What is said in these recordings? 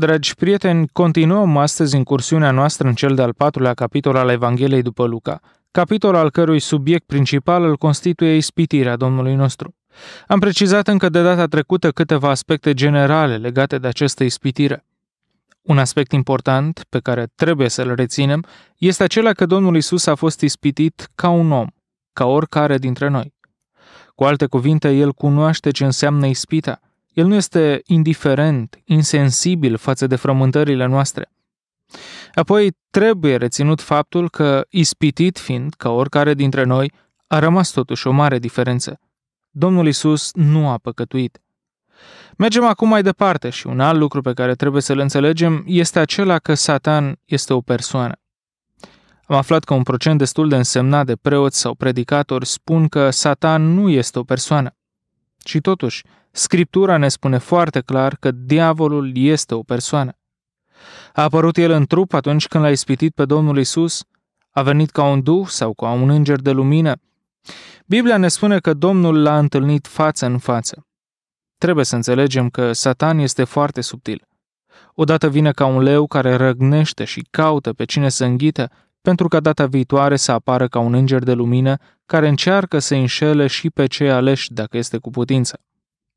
Dragi prieteni, continuăm astăzi incursiunea noastră în cel de-al patrulea capitol al Evangheliei după Luca, capitol al cărui subiect principal îl constituie ispitirea Domnului nostru. Am precizat încă de data trecută câteva aspecte generale legate de această ispitire. Un aspect important pe care trebuie să-l reținem este acela că Domnul Isus a fost ispitit ca un om, ca oricare dintre noi. Cu alte cuvinte, el cunoaște ce înseamnă ispita – el nu este indiferent, insensibil față de frământările noastre. Apoi trebuie reținut faptul că, ispitit fiind, ca oricare dintre noi, a rămas totuși o mare diferență. Domnul Isus nu a păcătuit. Mergem acum mai departe și un alt lucru pe care trebuie să-l înțelegem este acela că Satan este o persoană. Am aflat că un procent destul de însemnat de preoți sau predicatori spun că Satan nu este o persoană. Și totuși, Scriptura ne spune foarte clar că diavolul este o persoană. A apărut el în trup atunci când l-a ispitit pe Domnul Isus? A venit ca un duh sau ca un înger de lumină? Biblia ne spune că Domnul l-a întâlnit față în față. Trebuie să înțelegem că Satan este foarte subtil. Odată vine ca un leu care răgnește și caută pe cine să înghită, pentru ca data viitoare să apară ca un înger de lumină care încearcă să înșele și pe cei aleși dacă este cu putință.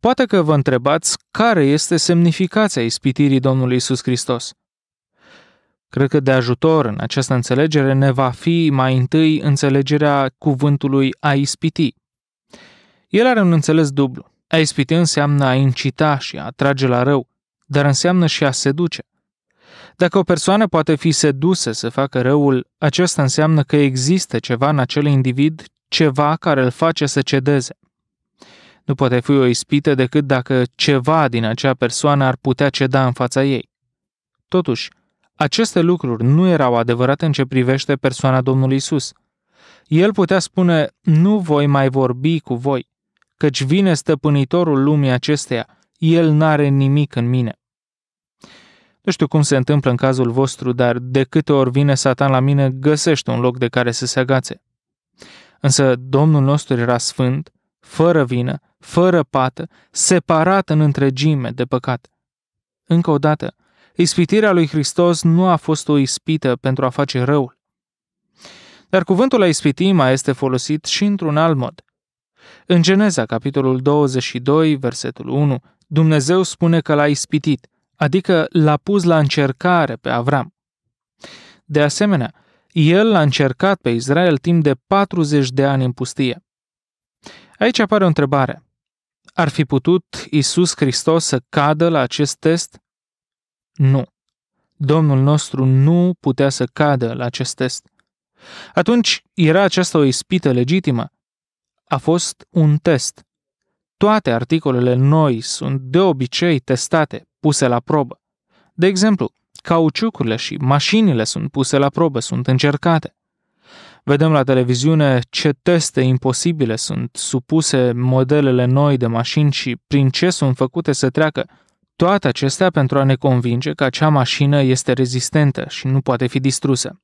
Poate că vă întrebați care este semnificația ispitirii Domnului Isus Hristos. Cred că de ajutor în această înțelegere ne va fi mai întâi înțelegerea cuvântului a ispiti. El are un înțeles dublu. A ispiti înseamnă a incita și a atrage la rău, dar înseamnă și a seduce. Dacă o persoană poate fi sedusă să facă răul, aceasta înseamnă că există ceva în acel individ, ceva care îl face să cedeze nu poate fi o ispită decât dacă ceva din acea persoană ar putea ceda în fața ei. Totuși, aceste lucruri nu erau adevărate în ce privește persoana Domnului Isus. El putea spune, nu voi mai vorbi cu voi, căci vine stăpânitorul lumii acesteia, el n-are nimic în mine. Nu știu cum se întâmplă în cazul vostru, dar de câte ori vine Satan la mine, găsește un loc de care să se agațe. Însă Domnul nostru era sfânt fără vină, fără pată, separat în întregime de păcat. Încă o dată, ispitirea lui Hristos nu a fost o ispită pentru a face răul. Dar cuvântul a ispiti mai este folosit și într-un alt mod. În Geneza, capitolul 22, versetul 1, Dumnezeu spune că l-a ispitit, adică l-a pus la încercare pe Avram. De asemenea, el l-a încercat pe Israel timp de 40 de ani în pustie. Aici apare o întrebare. Ar fi putut Isus Hristos să cadă la acest test? Nu. Domnul nostru nu putea să cadă la acest test. Atunci era aceasta o ispită legitimă. A fost un test. Toate articolele noi sunt de obicei testate, puse la probă. De exemplu, cauciucurile și mașinile sunt puse la probă, sunt încercate. Vedem la televiziune ce teste imposibile sunt supuse modelele noi de mașini și prin ce sunt făcute să treacă. Toate acestea pentru a ne convinge că acea mașină este rezistentă și nu poate fi distrusă.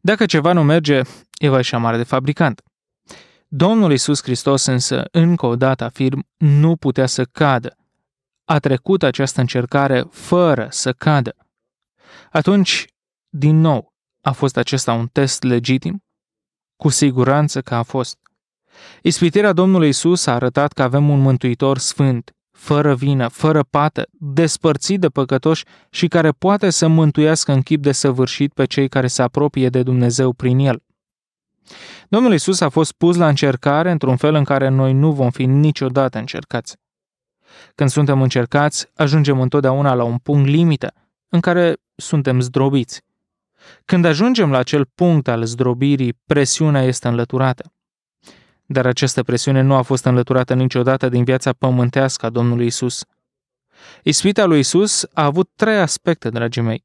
Dacă ceva nu merge, e vășamare de fabricant. Domnul Isus Hristos însă, încă o dată afirm, nu putea să cadă. A trecut această încercare fără să cadă. Atunci, din nou, a fost acesta un test legitim? Cu siguranță că a fost. Ispitirea Domnului Isus a arătat că avem un mântuitor sfânt, fără vină, fără pată, despărțit de păcătoși și care poate să mântuiască în chip de săvârșit pe cei care se apropie de Dumnezeu prin el. Domnul Isus a fost pus la încercare într-un fel în care noi nu vom fi niciodată încercați. Când suntem încercați, ajungem întotdeauna la un punct limită, în care suntem zdrobiți. Când ajungem la acel punct al zdrobirii, presiunea este înlăturată. Dar această presiune nu a fost înlăturată niciodată din viața pământească a Domnului Isus. Ispita lui Isus a avut trei aspecte, dragii mei.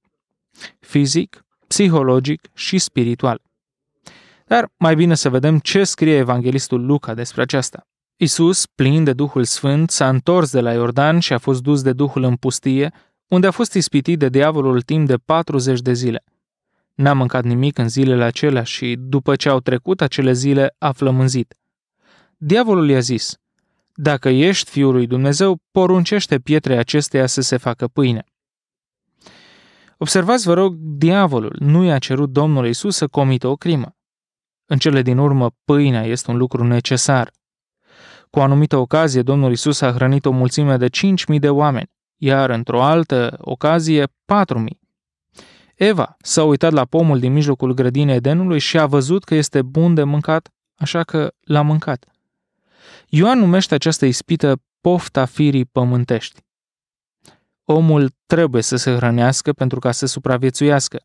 Fizic, psihologic și spiritual. Dar mai bine să vedem ce scrie evanghelistul Luca despre aceasta. Isus, plin de Duhul Sfânt, s-a întors de la Iordan și a fost dus de Duhul în pustie, unde a fost ispitit de diavolul timp de 40 de zile – N-am mâncat nimic în zilele acelea și, după ce au trecut acele zile, a flămânzit. Diavolul i-a zis, Dacă ești fiul lui Dumnezeu, poruncește pietrei acesteia să se facă pâine. Observați, vă rog, diavolul nu i-a cerut Domnului Isus să comită o crimă. În cele din urmă, pâinea este un lucru necesar. Cu o anumită ocazie, Domnul Isus a hrănit o mulțime de 5.000 de oameni, iar într-o altă ocazie, 4.000. Eva s-a uitat la pomul din mijlocul grădinii Edenului și a văzut că este bun de mâncat, așa că l-a mâncat. Ioan numește această ispită pofta firii pământești. Omul trebuie să se hrănească pentru ca să supraviețuiască.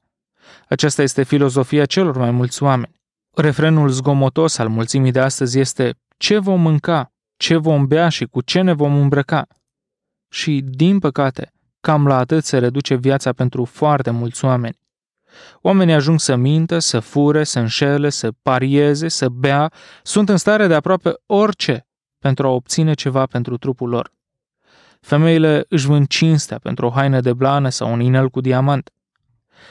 Aceasta este filozofia celor mai mulți oameni. Refrenul zgomotos al mulțimii de astăzi este ce vom mânca, ce vom bea și cu ce ne vom îmbrăca. Și, din păcate, Cam la atât se reduce viața pentru foarte mulți oameni. Oamenii ajung să mintă, să fure, să înșele, să parieze, să bea, sunt în stare de aproape orice pentru a obține ceva pentru trupul lor. Femeile își vând cinstea pentru o haină de blană sau un inel cu diamant.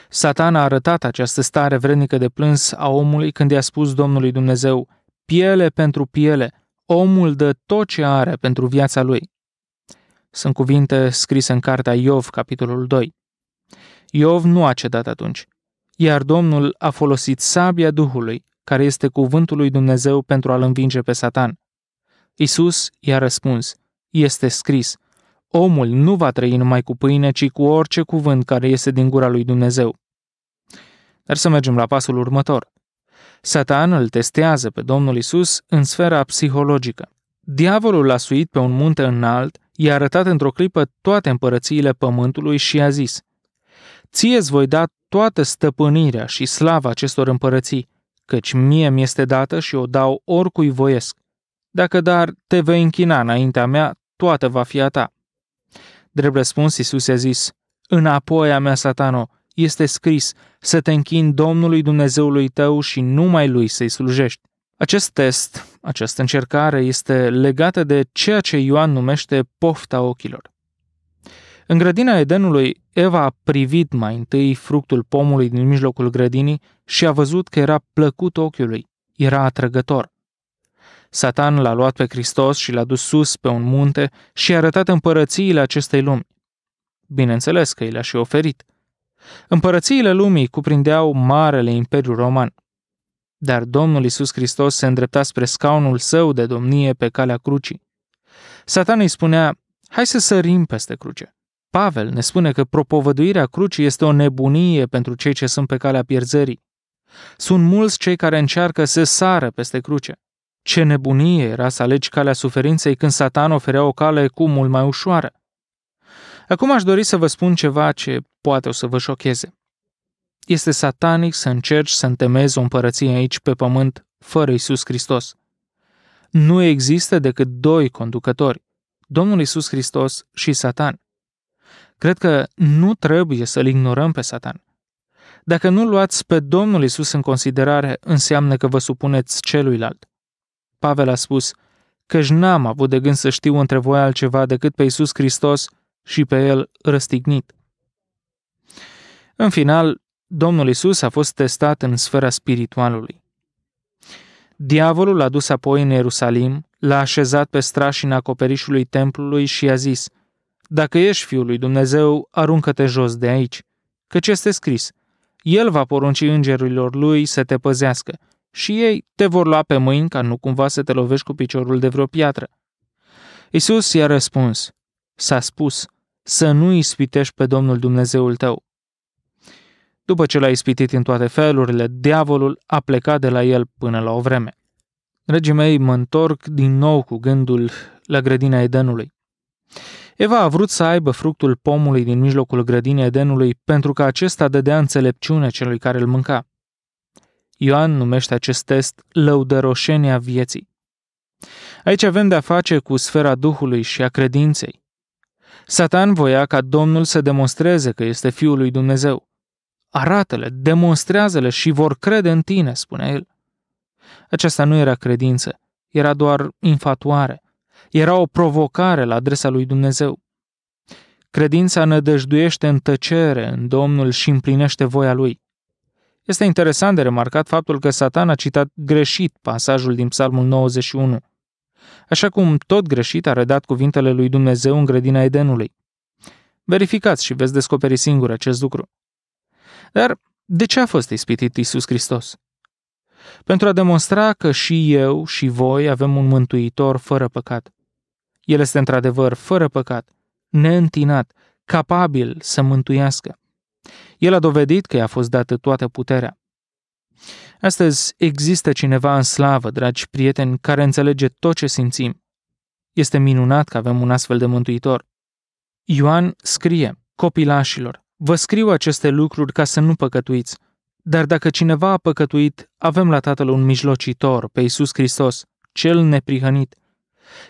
Satan a arătat această stare vrednică de plâns a omului când i-a spus Domnului Dumnezeu, piele pentru piele, omul dă tot ce are pentru viața lui. Sunt cuvinte scrise în cartea Iov, capitolul 2. Iov nu a cedat atunci, iar Domnul a folosit sabia Duhului, care este cuvântul lui Dumnezeu pentru a-l învinge pe Satan. Isus i-a răspuns, este scris, omul nu va trăi numai cu pâine, ci cu orice cuvânt care iese din gura lui Dumnezeu. Dar să mergem la pasul următor. Satan îl testează pe Domnul Isus în sfera psihologică. Diavolul l-a suit pe un munte înalt i-a arătat într-o clipă toate împărățiile pământului și a zis, ție voi da toată stăpânirea și slava acestor împărății, căci mie mi-este dată și o dau oricui voiesc. Dacă dar te vei închina înaintea mea, toată va fi a ta. Drept răspuns, Iisus a zis, Înapoi a mea, satano, este scris să te închin Domnului Dumnezeului tău și numai lui să-i slujești. Acest test această încercare este legată de ceea ce Ioan numește pofta ochilor. În grădina Edenului, Eva a privit mai întâi fructul pomului din mijlocul grădinii și a văzut că era plăcut ochiului, era atrăgător. Satan l-a luat pe Hristos și l-a dus sus pe un munte și a arătat împărățiile acestei lumi. Bineînțeles că i le-a și oferit. Împărățiile lumii cuprindeau marele Imperiu Roman – dar Domnul Isus Hristos se îndrepta spre scaunul său de domnie pe calea crucii. Satan îi spunea, hai să sărim peste cruce. Pavel ne spune că propovăduirea crucii este o nebunie pentru cei ce sunt pe calea pierzării. Sunt mulți cei care încearcă să sară peste cruce. Ce nebunie era să alegi calea suferinței când Satan oferea o cale cu mult mai ușoară. Acum aș dori să vă spun ceva ce poate o să vă șocheze. Este satanic să încerci să întemezi o împărăție aici pe pământ fără Isus Hristos. Nu există decât doi conducători, Domnul Isus Hristos și Satan. Cred că nu trebuie să-l ignorăm pe Satan. Dacă nu luați pe Domnul Isus în considerare, înseamnă că vă supuneți celuilalt. Pavel a spus, căci n-am avut de gând să știu între voi altceva decât pe Isus Hristos și pe El răstignit. În final, Domnul Isus a fost testat în sfera spiritualului. Diavolul l-a dus apoi în Ierusalim, l-a așezat pe strașina acoperișului templului și i-a zis, Dacă ești fiul lui Dumnezeu, aruncă-te jos de aici, căci este scris, El va porunci îngerilor lui să te păzească și ei te vor lua pe mâini ca nu cumva să te lovești cu piciorul de vreo piatră. Isus i-a răspuns, s-a spus, să nu ispitești pe Domnul Dumnezeul tău. După ce l-a ispitit în toate felurile, diavolul a plecat de la el până la o vreme. Dragii mei mă întorc din nou cu gândul la grădina Edenului. Eva a vrut să aibă fructul pomului din mijlocul grădinii Edenului pentru că acesta dădea înțelepciune celui care îl mânca. Ioan numește acest test lăudăroșenia vieții. Aici avem de-a face cu sfera Duhului și a credinței. Satan voia ca Domnul să demonstreze că este Fiul lui Dumnezeu arată-le, demonstrează-le și vor crede în tine, spune el. Aceasta nu era credință, era doar infatuare. Era o provocare la adresa lui Dumnezeu. Credința nădăjduiește în tăcere în Domnul și împlinește voia lui. Este interesant de remarcat faptul că Satan a citat greșit pasajul din Psalmul 91. Așa cum tot greșit a redat cuvintele lui Dumnezeu în grădina Edenului. Verificați și veți descoperi singur acest lucru. Dar de ce a fost ispitit Isus Hristos? Pentru a demonstra că și eu și voi avem un mântuitor fără păcat. El este într-adevăr fără păcat, neîntinat, capabil să mântuiască. El a dovedit că i-a fost dată toată puterea. Astăzi există cineva în slavă, dragi prieteni, care înțelege tot ce simțim. Este minunat că avem un astfel de mântuitor. Ioan scrie copilașilor, Vă scriu aceste lucruri ca să nu păcătuiți. Dar dacă cineva a păcătuit, avem la Tatăl un mijlocitor, pe Iisus Hristos, cel neprihănit.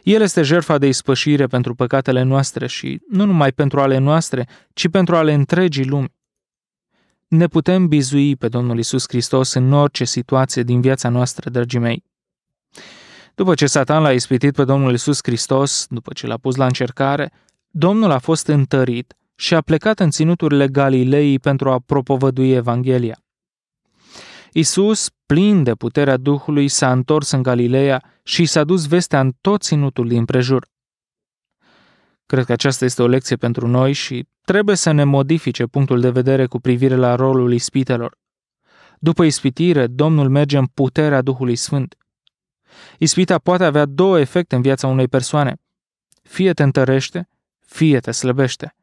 El este jertfa de ispășire pentru păcatele noastre și nu numai pentru ale noastre, ci pentru ale întregii lumi. Ne putem bizui pe Domnul Isus Hristos în orice situație din viața noastră, dragii mei. După ce Satan l-a ispitit pe Domnul Isus Hristos, după ce l-a pus la încercare, Domnul a fost întărit și a plecat în ținuturile Galilei pentru a propovădui Evanghelia. Isus, plin de puterea Duhului, s-a întors în Galileea și s-a dus vestea în tot ținutul din prejur. Cred că aceasta este o lecție pentru noi și trebuie să ne modifice punctul de vedere cu privire la rolul ispitelor. După ispitire, Domnul merge în puterea Duhului Sfânt. Ispita poate avea două efecte în viața unei persoane. Fie te întărește, fie te slăbește.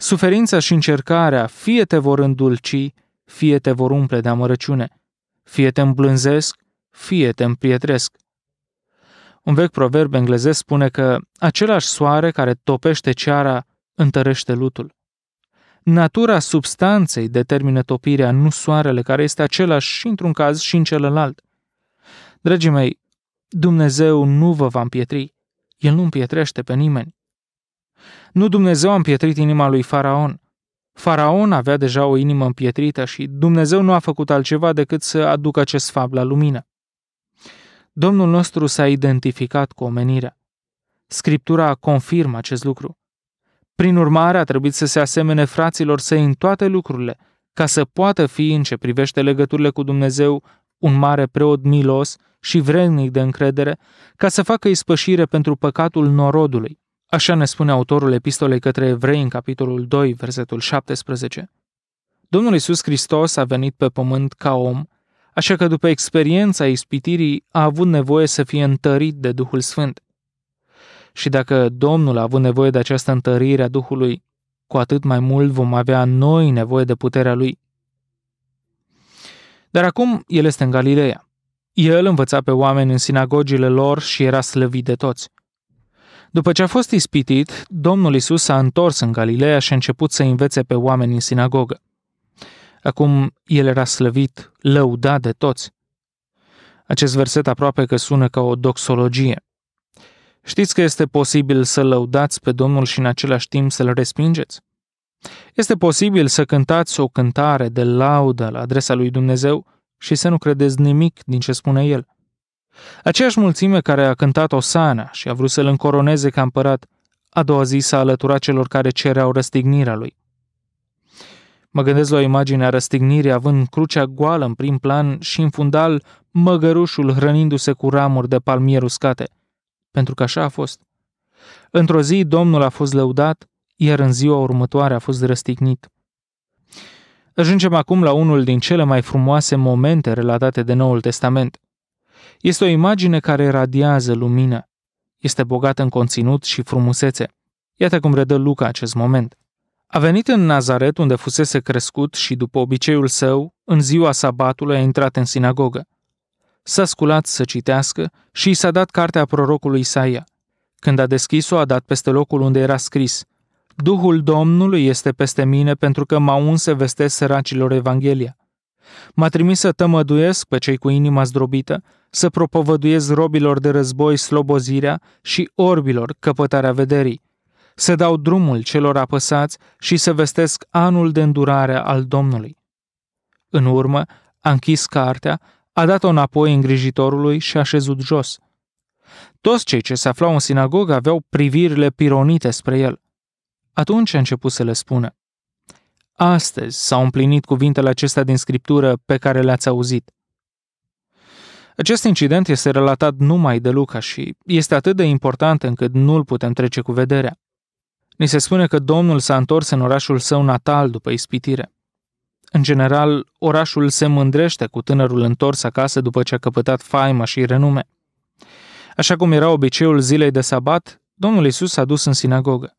Suferința și încercarea fie te vor îndulci, fie te vor umple de amărăciune, fie te îmblânzesc, fie te împietresc. Un vechi proverb englezesc spune că același soare care topește ceara întărește lutul. Natura substanței determină topirea, nu soarele, care este același și într-un caz și în celălalt. Dragii mei, Dumnezeu nu vă va împietri. El nu împietrește pe nimeni. Nu Dumnezeu a împietrit inima lui Faraon. Faraon avea deja o inimă împietrită și Dumnezeu nu a făcut altceva decât să aducă acest fapt la lumină. Domnul nostru s-a identificat cu omenirea. Scriptura confirmă acest lucru. Prin urmare, a trebuit să se asemene fraților săi în toate lucrurile, ca să poată fi, în ce privește legăturile cu Dumnezeu, un mare preot milos și vrednic de încredere, ca să facă ispășire pentru păcatul norodului. Așa ne spune autorul epistolei către evrei în capitolul 2, versetul 17. Domnul Iisus Hristos a venit pe pământ ca om, așa că după experiența ispitirii a avut nevoie să fie întărit de Duhul Sfânt. Și dacă Domnul a avut nevoie de această întărire a Duhului, cu atât mai mult vom avea noi nevoie de puterea Lui. Dar acum el este în Galileea. El învăța pe oameni în sinagogile lor și era slăvit de toți. După ce a fost ispitit, Domnul Isus s-a întors în Galileea și a început să învețe pe oameni în sinagogă. Acum el era slăvit, lăudat de toți. Acest verset aproape că sună ca o doxologie. Știți că este posibil să lăudați pe Domnul și în același timp să-L respingeți? Este posibil să cântați o cântare de laudă la adresa lui Dumnezeu și să nu credeți nimic din ce spune El – Aceeași mulțime care a cântat Osana și a vrut să-l încoroneze ca împărat, a doua zi s-a alăturat celor care cereau răstignirea lui. Mă gândesc la o imagine a răstignirii având crucea goală în prim plan și în fundal măgărușul hrănindu-se cu ramuri de palmier uscate, pentru că așa a fost. Într-o zi Domnul a fost lăudat, iar în ziua următoare a fost răstignit. Ajungem acum la unul din cele mai frumoase momente relatate de Noul Testament – este o imagine care radiază lumină. Este bogată în conținut și frumusețe. Iată cum redă Luca acest moment. A venit în Nazaret, unde fusese crescut și, după obiceiul său, în ziua sabatului a intrat în sinagogă. S-a sculat să citească și i s-a dat cartea prorocului Isaia. Când a deschis-o, a dat peste locul unde era scris – Duhul Domnului este peste mine pentru că m-a uns să vestesc săracilor Evanghelia. M-a trimis să tămăduiesc pe cei cu inima zdrobită, să propovăduiesc robilor de război slobozirea și orbilor căpătarea vederii, să dau drumul celor apăsați și să vestesc anul de îndurare al Domnului. În urmă, a închis cartea, a dat-o înapoi îngrijitorului și a șezut jos. Toți cei ce se aflau în sinagogă aveau privirile pironite spre el. Atunci a început să le spună. Astăzi s-au împlinit cuvintele acestea din scriptură pe care le-ați auzit. Acest incident este relatat numai de Luca și este atât de important încât nu-l putem trece cu vederea. Ni se spune că Domnul s-a întors în orașul său natal după ispitire. În general, orașul se mândrește cu tânărul întors acasă după ce a căpătat faima și renume. Așa cum era obiceiul zilei de sabat, Domnul Isus s-a dus în sinagogă.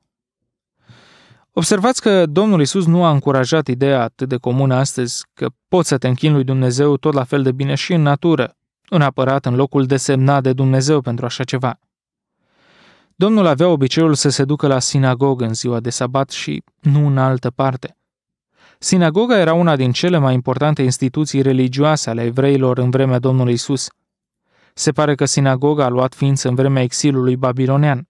Observați că Domnul Isus nu a încurajat ideea atât de comună astăzi că poți să te închini lui Dumnezeu tot la fel de bine și în natură, neapărat în locul desemnat de Dumnezeu pentru așa ceva. Domnul avea obiceiul să se ducă la sinagogă în ziua de sabat și nu în altă parte. Sinagoga era una din cele mai importante instituții religioase ale evreilor în vremea Domnului Isus. Se pare că sinagoga a luat ființă în vremea exilului babilonian.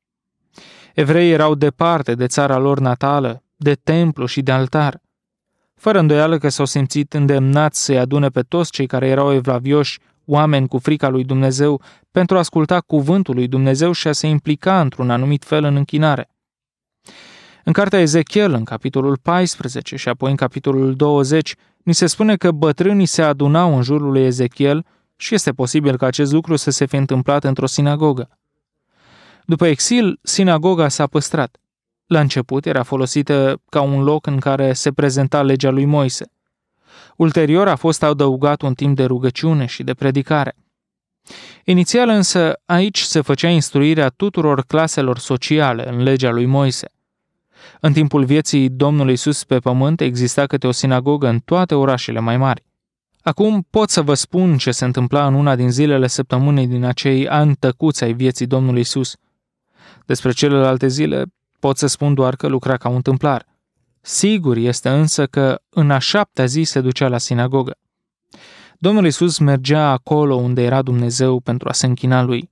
Evreii erau departe de țara lor natală, de templu și de altar. Fără îndoială că s-au simțit îndemnați să-i adune pe toți cei care erau evlavioși oameni cu frica lui Dumnezeu pentru a asculta cuvântul lui Dumnezeu și a se implica într-un anumit fel în închinare. În cartea Ezechiel, în capitolul 14 și apoi în capitolul 20, ni se spune că bătrânii se adunau în jurul lui Ezechiel și este posibil că acest lucru să se fi întâmplat într-o sinagogă. După exil, sinagoga s-a păstrat. La început era folosită ca un loc în care se prezenta legea lui Moise – Ulterior a fost adăugat un timp de rugăciune și de predicare. Inițial însă, aici se făcea instruirea tuturor claselor sociale în legea lui Moise. În timpul vieții Domnului Isus pe pământ exista câte o sinagogă în toate orașele mai mari. Acum pot să vă spun ce se întâmpla în una din zilele săptămânii din acei ani tăcuți ai vieții Domnului Isus. Despre celelalte zile pot să spun doar că lucra ca un întâmplar. Sigur este însă că în a șaptea zi se ducea la sinagogă. Domnul Isus mergea acolo unde era Dumnezeu pentru a se închina lui.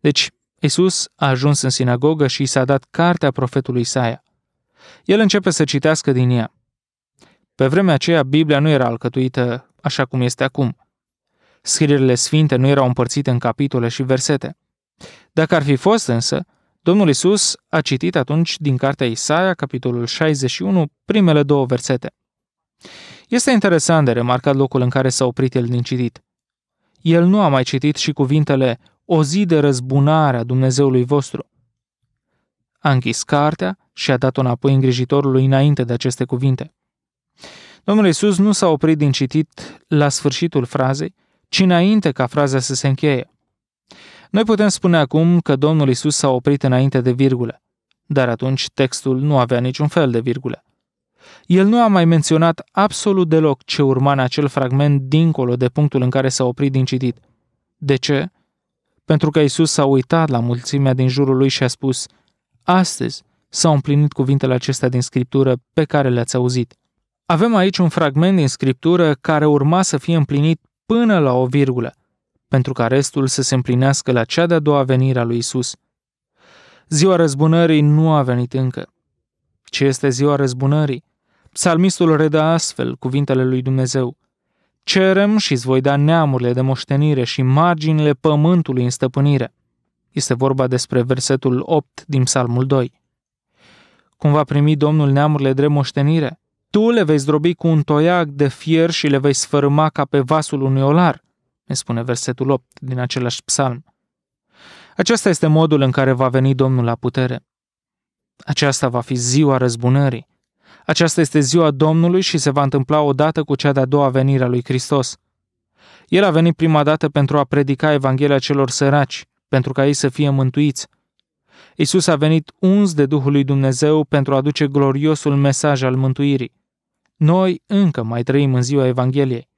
Deci, Isus a ajuns în sinagogă și i s-a dat cartea profetului Isaia. El începe să citească din ea. Pe vremea aceea, Biblia nu era alcătuită așa cum este acum. Scrierile sfinte nu erau împărțite în capitole și versete. Dacă ar fi fost însă, Domnul Isus a citit atunci din cartea Isaia, capitolul 61, primele două versete. Este interesant de remarcat locul în care s-a oprit el din citit. El nu a mai citit și cuvintele o zi de răzbunare a Dumnezeului vostru. A închis cartea și a dat-o înapoi îngrijitorului înainte de aceste cuvinte. Domnul Isus nu s-a oprit din citit la sfârșitul frazei, ci înainte ca fraza să se încheie. Noi putem spune acum că Domnul Isus s-a oprit înainte de virgulă, dar atunci textul nu avea niciun fel de virgulă. El nu a mai menționat absolut deloc ce urma în acel fragment dincolo de punctul în care s-a oprit din citit. De ce? Pentru că Isus s-a uitat la mulțimea din jurul lui și a spus, Astăzi s-au împlinit cuvintele acestea din Scriptură pe care le-ați auzit. Avem aici un fragment din Scriptură care urma să fie împlinit până la o virgulă – pentru ca restul să se împlinească la cea de-a doua venire a lui Isus. Ziua răzbunării nu a venit încă. Ce este ziua răzbunării? Psalmistul redă astfel cuvintele lui Dumnezeu. Cerem și îți voi da neamurile de moștenire și marginile pământului în stăpânire. Este vorba despre versetul 8 din Psalmul 2. Cum va primi Domnul neamurile de moștenire? Tu le vei zdrobi cu un toiac de fier și le vei sfărâma ca pe vasul unui olar – ne spune versetul 8 din același psalm. Acesta este modul în care va veni Domnul la putere. Aceasta va fi ziua răzbunării. Aceasta este ziua Domnului și se va întâmpla odată cu cea de-a doua venire a lui Hristos. El a venit prima dată pentru a predica Evanghelia celor săraci, pentru ca ei să fie mântuiți. Isus a venit uns de Duhul lui Dumnezeu pentru a duce gloriosul mesaj al mântuirii. Noi încă mai trăim în ziua Evangheliei.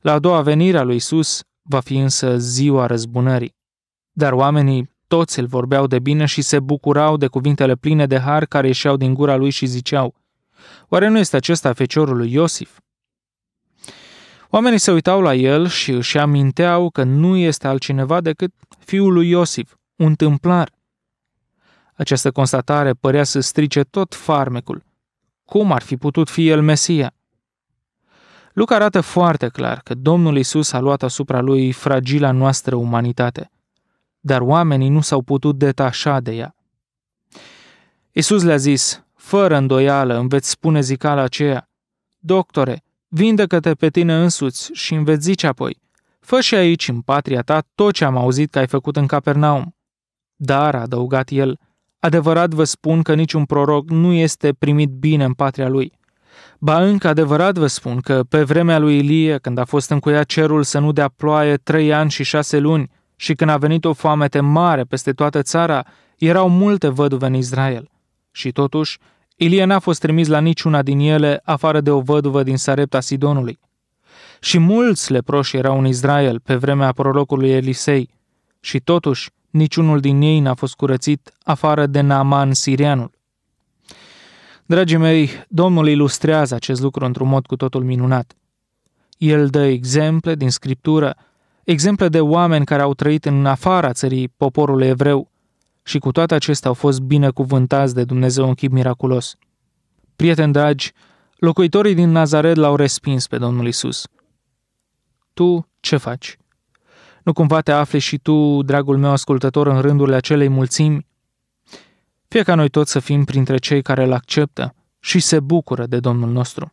La a doua venire a lui Isus va fi însă ziua răzbunării. Dar oamenii toți îl vorbeau de bine și se bucurau de cuvintele pline de har care ieșeau din gura lui și ziceau, Oare nu este acesta feciorul lui Iosif? Oamenii se uitau la el și își aminteau că nu este altcineva decât fiul lui Iosif, un tâmplar. Această constatare părea să strice tot farmecul. Cum ar fi putut fi el Mesia? Luca arată foarte clar că Domnul Isus a luat asupra lui fragila noastră umanitate, dar oamenii nu s-au putut detașa de ea. Isus le-a zis, fără îndoială îmi veți spune zicala aceea, Doctore, vindecă-te pe tine însuți și îmi veți zice apoi, fă și aici, în patria ta, tot ce am auzit că ai făcut în Capernaum. Dar, a adăugat el, adevărat vă spun că niciun proroc nu este primit bine în patria lui. Ba încă adevărat vă spun că pe vremea lui Ilie, când a fost încuiat cerul să nu dea ploaie trei ani și șase luni, și când a venit o foamete mare peste toată țara, erau multe văduve în Israel. Și totuși, Ilie n-a fost trimis la niciuna din ele, afară de o văduvă din Sarepta Sidonului. Și mulți leproși erau în Israel pe vremea prorocului Elisei, și totuși niciunul din ei n-a fost curățit, afară de Naaman Sirianul. Dragii mei, Domnul ilustrează acest lucru într-un mod cu totul minunat. El dă exemple din scriptură, exemple de oameni care au trăit în afara țării poporului evreu și cu toate acestea au fost binecuvântați de Dumnezeu în chip miraculos. Prieteni dragi, locuitorii din Nazaret l-au respins pe Domnul Isus. Tu ce faci? Nu cumva te afli și tu, dragul meu ascultător, în rândurile acelei mulțimi fie ca noi toți să fim printre cei care îl acceptă și se bucură de Domnul nostru.